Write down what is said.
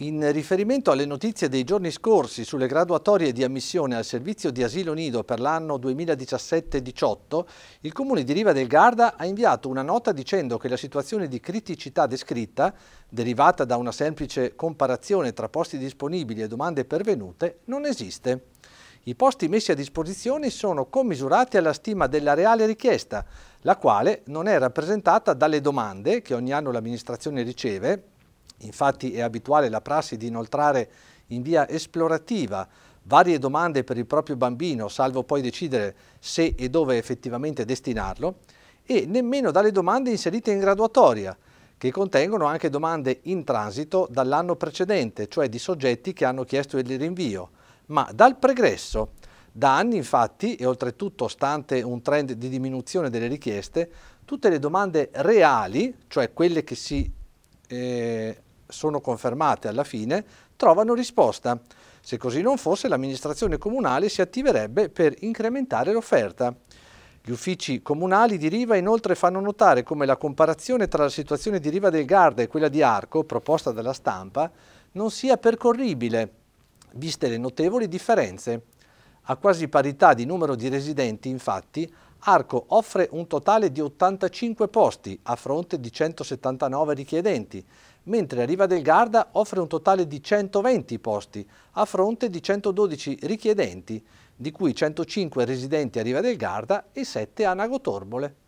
In riferimento alle notizie dei giorni scorsi sulle graduatorie di ammissione al servizio di asilo nido per l'anno 2017-18, il Comune di Riva del Garda ha inviato una nota dicendo che la situazione di criticità descritta, derivata da una semplice comparazione tra posti disponibili e domande pervenute, non esiste. I posti messi a disposizione sono commisurati alla stima della reale richiesta, la quale non è rappresentata dalle domande che ogni anno l'amministrazione riceve Infatti è abituale la prassi di inoltrare in via esplorativa varie domande per il proprio bambino, salvo poi decidere se e dove effettivamente destinarlo, e nemmeno dalle domande inserite in graduatoria, che contengono anche domande in transito dall'anno precedente, cioè di soggetti che hanno chiesto il rinvio, ma dal pregresso. Da anni infatti, e oltretutto stante un trend di diminuzione delle richieste, tutte le domande reali, cioè quelle che si eh, sono confermate alla fine, trovano risposta. Se così non fosse, l'amministrazione comunale si attiverebbe per incrementare l'offerta. Gli uffici comunali di Riva inoltre fanno notare come la comparazione tra la situazione di Riva del Garda e quella di Arco, proposta dalla stampa, non sia percorribile, viste le notevoli differenze. A quasi parità di numero di residenti, infatti, Arco offre un totale di 85 posti a fronte di 179 richiedenti, mentre Riva del Garda offre un totale di 120 posti a fronte di 112 richiedenti, di cui 105 residenti a Riva del Garda e 7 a Nagotorbole.